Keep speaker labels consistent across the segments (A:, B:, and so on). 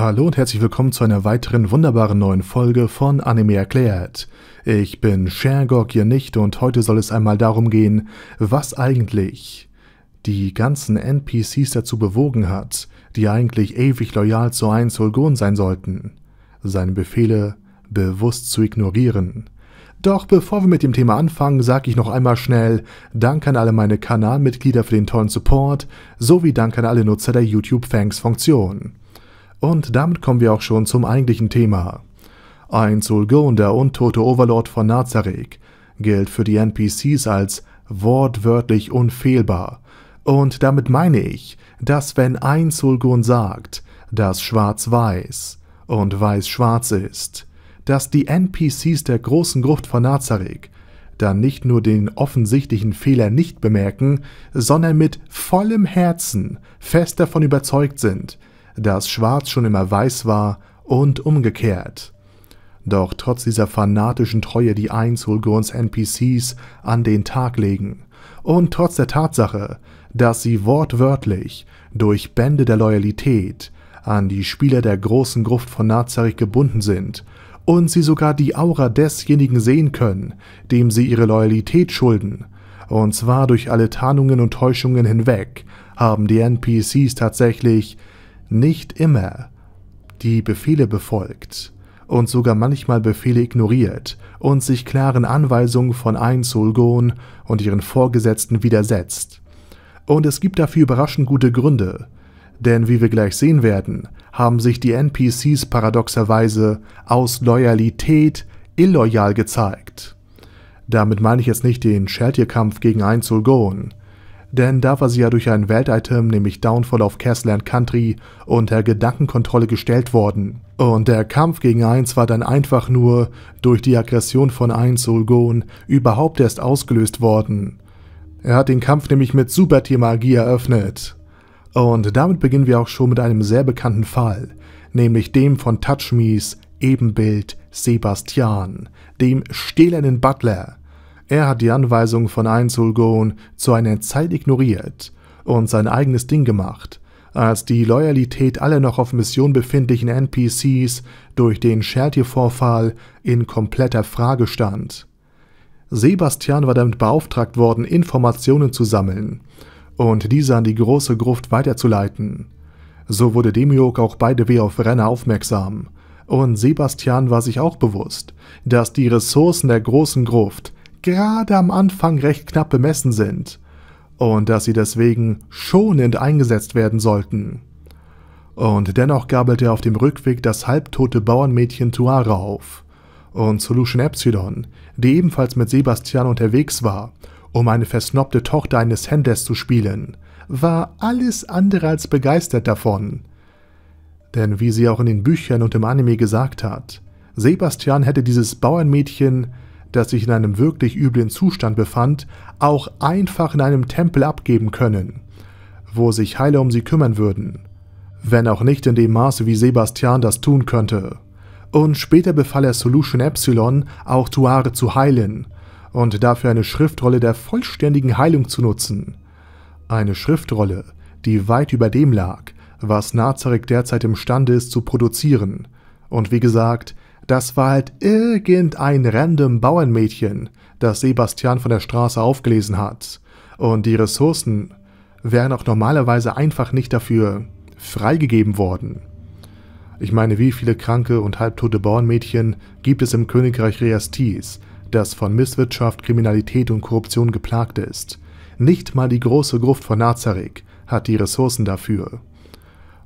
A: Hallo und herzlich willkommen zu einer weiteren wunderbaren neuen Folge von Anime erklärt. Ich bin Shergok ihr nicht und heute soll es einmal darum gehen, was eigentlich die ganzen NPCs dazu bewogen hat, die eigentlich ewig loyal zu ein Solgon sein sollten, seine Befehle bewusst zu ignorieren. Doch bevor wir mit dem Thema anfangen, sage ich noch einmal schnell Dank an alle meine Kanalmitglieder für den tollen Support, sowie Dank an alle Nutzer der youtube fangs funktion und damit kommen wir auch schon zum eigentlichen Thema. Ein Zulgon, der untote Overlord von Nazareth, gilt für die NPCs als wortwörtlich unfehlbar. Und damit meine ich, dass wenn ein Zulgon sagt, dass schwarz weiß und weiß schwarz ist, dass die NPCs der großen Gruft von Nazareth dann nicht nur den offensichtlichen Fehler nicht bemerken, sondern mit vollem Herzen fest davon überzeugt sind, dass Schwarz schon immer weiß war und umgekehrt. Doch trotz dieser fanatischen Treue, die einst Hulgurns NPCs an den Tag legen, und trotz der Tatsache, dass sie wortwörtlich durch Bände der Loyalität an die Spieler der großen Gruft von Nazareth gebunden sind und sie sogar die Aura desjenigen sehen können, dem sie ihre Loyalität schulden, und zwar durch alle Tarnungen und Täuschungen hinweg, haben die NPCs tatsächlich nicht immer die Befehle befolgt und sogar manchmal Befehle ignoriert und sich klaren Anweisungen von Einzulgon und ihren Vorgesetzten widersetzt. Und es gibt dafür überraschend gute Gründe, denn wie wir gleich sehen werden, haben sich die NPCs paradoxerweise aus Loyalität illoyal gezeigt. Damit meine ich jetzt nicht den Sheltier-Kampf gegen Einzulgon, denn da war sie ja durch ein Weltitem, nämlich Downfall of Castle Country, unter Gedankenkontrolle gestellt worden. Und der Kampf gegen 1 war dann einfach nur durch die Aggression von 1 Ulgon überhaupt erst ausgelöst worden. Er hat den Kampf nämlich mit Supertier-Magie eröffnet. Und damit beginnen wir auch schon mit einem sehr bekannten Fall, nämlich dem von Touchmies Ebenbild Sebastian, dem stählernen Butler, er hat die Anweisung von Einzulgon zu einer Zeit ignoriert und sein eigenes Ding gemacht, als die Loyalität aller noch auf Mission befindlichen NPCs durch den scherti vorfall in kompletter Frage stand. Sebastian war damit beauftragt worden, Informationen zu sammeln und diese an die große Gruft weiterzuleiten. So wurde Demiurg auch beide W auf Renner aufmerksam. Und Sebastian war sich auch bewusst, dass die Ressourcen der großen Gruft gerade am Anfang recht knapp bemessen sind und dass sie deswegen schonend eingesetzt werden sollten. Und dennoch gabelt er auf dem Rückweg das halbtote Bauernmädchen Tuara auf und Solution Epsilon, die ebenfalls mit Sebastian unterwegs war, um eine versnobte Tochter eines Händlers zu spielen, war alles andere als begeistert davon. Denn wie sie auch in den Büchern und im Anime gesagt hat, Sebastian hätte dieses Bauernmädchen das sich in einem wirklich üblen Zustand befand, auch einfach in einem Tempel abgeben können, wo sich Heiler um sie kümmern würden, wenn auch nicht in dem Maße, wie Sebastian das tun könnte. Und später befahl er Solution Epsilon, auch Tuare zu heilen und dafür eine Schriftrolle der vollständigen Heilung zu nutzen. Eine Schriftrolle, die weit über dem lag, was Nazarek derzeit imstande ist zu produzieren. Und wie gesagt, das war halt irgendein random Bauernmädchen, das Sebastian von der Straße aufgelesen hat. Und die Ressourcen wären auch normalerweise einfach nicht dafür freigegeben worden. Ich meine, wie viele kranke und halbtote Bauernmädchen gibt es im Königreich Reastis, das von Misswirtschaft, Kriminalität und Korruption geplagt ist? Nicht mal die große Gruft von Nazareth hat die Ressourcen dafür.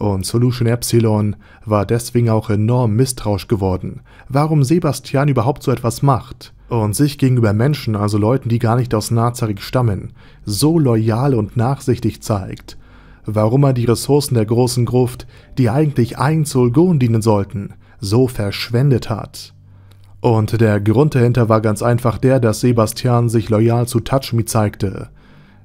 A: Und Solution Epsilon war deswegen auch enorm misstrauisch geworden, warum Sebastian überhaupt so etwas macht und sich gegenüber Menschen, also Leuten, die gar nicht aus Nazareth stammen, so loyal und nachsichtig zeigt, warum er die Ressourcen der großen Gruft, die eigentlich ein Zulgon dienen sollten, so verschwendet hat. Und der Grund dahinter war ganz einfach der, dass Sebastian sich loyal zu Touchme zeigte,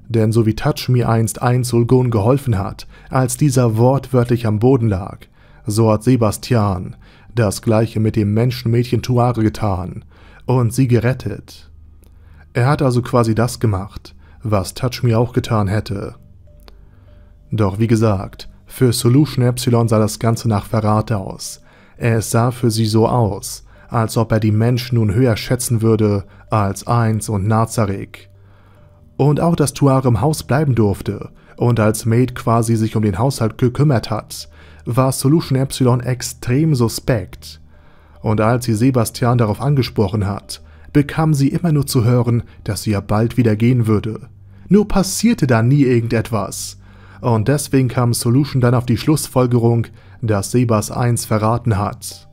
A: denn so wie Touch Me einst ein Sulgun geholfen hat, als dieser wortwörtlich am Boden lag, so hat Sebastian das gleiche mit dem Menschenmädchen Tuare getan und sie gerettet. Er hat also quasi das gemacht, was Touch Me auch getan hätte. Doch wie gesagt, für Solution Epsilon sah das Ganze nach Verrat aus. Es sah für sie so aus, als ob er die Menschen nun höher schätzen würde als Eins und Nazareth. Und auch, dass Tuar im Haus bleiben durfte und als Maid quasi sich um den Haushalt gekümmert hat, war Solution Epsilon extrem suspekt. Und als sie Sebastian darauf angesprochen hat, bekam sie immer nur zu hören, dass sie ja bald wieder gehen würde. Nur passierte da nie irgendetwas. Und deswegen kam Solution dann auf die Schlussfolgerung, dass Sebas 1 verraten hat.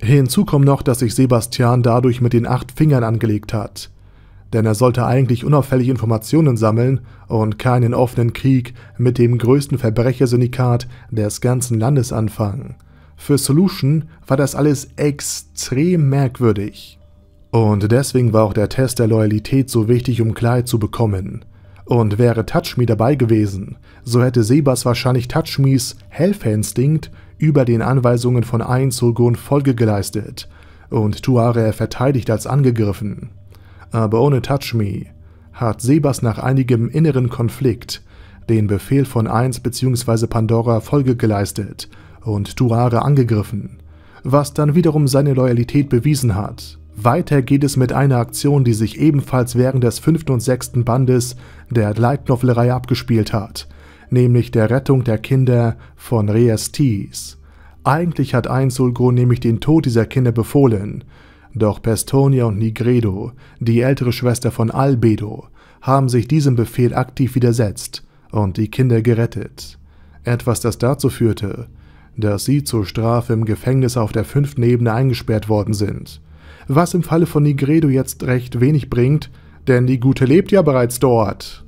A: Hinzu kommt noch, dass sich Sebastian dadurch mit den acht Fingern angelegt hat, denn er sollte eigentlich unauffällig Informationen sammeln und keinen offenen Krieg mit dem größten Verbrechersyndikat des ganzen Landes anfangen. Für Solution war das alles extrem merkwürdig. Und deswegen war auch der Test der Loyalität so wichtig, um Klarheit zu bekommen. Und wäre Touchme dabei gewesen, so hätte Sebas wahrscheinlich Touchmes Helferinstinkt über den Anweisungen von Einzogon Folge geleistet und Tuare verteidigt als angegriffen aber ohne Touch Me, hat Sebas nach einigem inneren Konflikt den Befehl von 1 bzw. Pandora Folge geleistet und Duare angegriffen, was dann wiederum seine Loyalität bewiesen hat. Weiter geht es mit einer Aktion, die sich ebenfalls während des fünften und sechsten Bandes der Leitnovellerei abgespielt hat, nämlich der Rettung der Kinder von Reestis. Eigentlich hat ein Sulgro nämlich den Tod dieser Kinder befohlen, doch Pestonia und Nigredo, die ältere Schwester von Albedo, haben sich diesem Befehl aktiv widersetzt und die Kinder gerettet. Etwas, das dazu führte, dass sie zur Strafe im Gefängnis auf der fünften Ebene eingesperrt worden sind. Was im Falle von Nigredo jetzt recht wenig bringt, denn die Gute lebt ja bereits dort.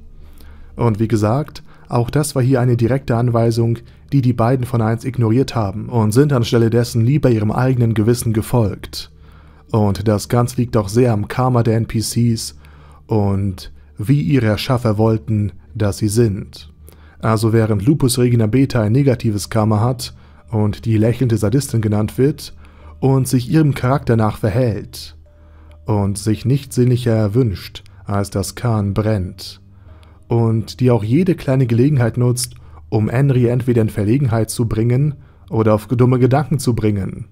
A: Und wie gesagt, auch das war hier eine direkte Anweisung, die die beiden von eins ignoriert haben und sind anstelle dessen lieber ihrem eigenen Gewissen gefolgt. Und das Ganze liegt auch sehr am Karma der NPCs und wie ihre Erschaffer wollten, dass sie sind. Also während Lupus Regina Beta ein negatives Karma hat und die lächelnde Sadistin genannt wird und sich ihrem Charakter nach verhält und sich nicht sinnlicher erwünscht, als das Kahn brennt und die auch jede kleine Gelegenheit nutzt, um Henry entweder in Verlegenheit zu bringen oder auf dumme Gedanken zu bringen.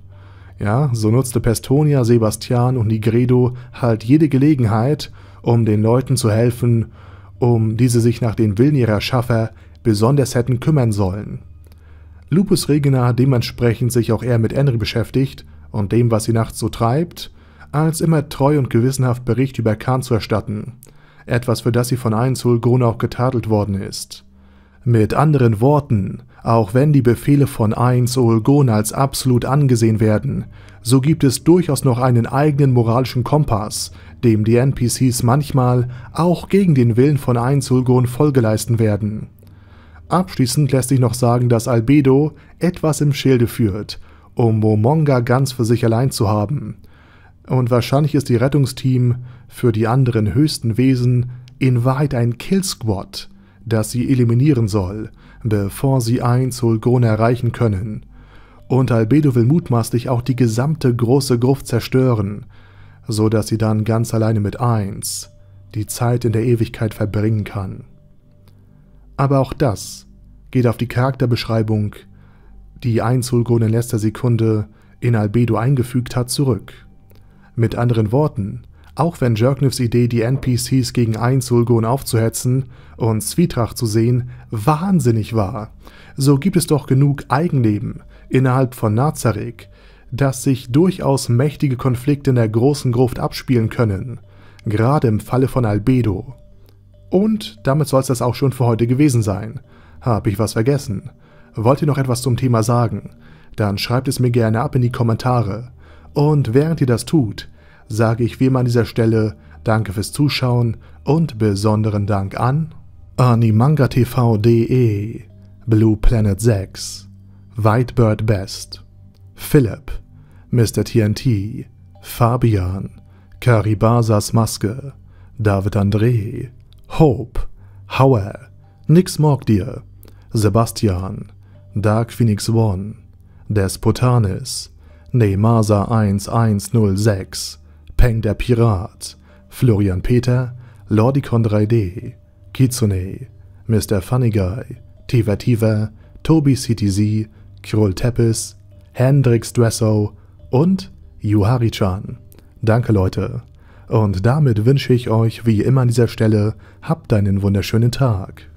A: Ja, so nutzte Pestonia, Sebastian und Nigredo halt jede Gelegenheit, um den Leuten zu helfen, um diese sich nach den Willen ihrer Schaffer besonders hätten kümmern sollen. Lupus Regener hat dementsprechend sich auch eher mit Enri beschäftigt und dem, was sie nachts so treibt, als immer treu und gewissenhaft Bericht über Khan zu erstatten, etwas für das sie von Einzul Grunau auch getadelt worden ist. Mit anderen Worten, auch wenn die Befehle von 1 Ulgon als absolut angesehen werden, so gibt es durchaus noch einen eigenen moralischen Kompass, dem die NPCs manchmal auch gegen den Willen von 1 Ulgon Folge leisten werden. Abschließend lässt sich noch sagen, dass Albedo etwas im Schilde führt, um Momonga ganz für sich allein zu haben. Und wahrscheinlich ist die Rettungsteam für die anderen höchsten Wesen in Wahrheit ein Killsquad, das sie eliminieren soll, bevor sie ein Zulgon erreichen können. Und Albedo will mutmaßlich auch die gesamte große Gruft zerstören, so dass sie dann ganz alleine mit eins die Zeit in der Ewigkeit verbringen kann. Aber auch das geht auf die Charakterbeschreibung, die Einzulgon in letzter Sekunde in Albedo eingefügt hat, zurück. Mit anderen Worten, auch wenn Jerkniffs Idee, die NPCs gegen ein Zulgon aufzuhetzen und Zwietracht zu sehen, wahnsinnig war, so gibt es doch genug Eigenleben innerhalb von Nazarek, dass sich durchaus mächtige Konflikte in der großen Gruft abspielen können, gerade im Falle von Albedo. Und damit soll es das auch schon für heute gewesen sein. Hab ich was vergessen? Wollt ihr noch etwas zum Thema sagen? Dann schreibt es mir gerne ab in die Kommentare. Und während ihr das tut, sage ich wie immer an dieser Stelle Danke fürs Zuschauen und besonderen Dank an AnimangaTV.de, Blue Planet 6, Whitebird Best, Philipp, Mr. TNT, Fabian, Karibasas Maske, David André, Hope, Hauer, Nix Morg Sebastian, Dark Phoenix One, Despotanis, Neymasa 1106, Peng der Pirat, Florian Peter, Lordicon 3D, Kitsune, Mr. Funny Guy, Tiva Tiva, Tobi CTZ, Krull Teppis, Hendrix Dressow und Yuhari-chan. Danke Leute. Und damit wünsche ich euch wie immer an dieser Stelle, habt einen wunderschönen Tag.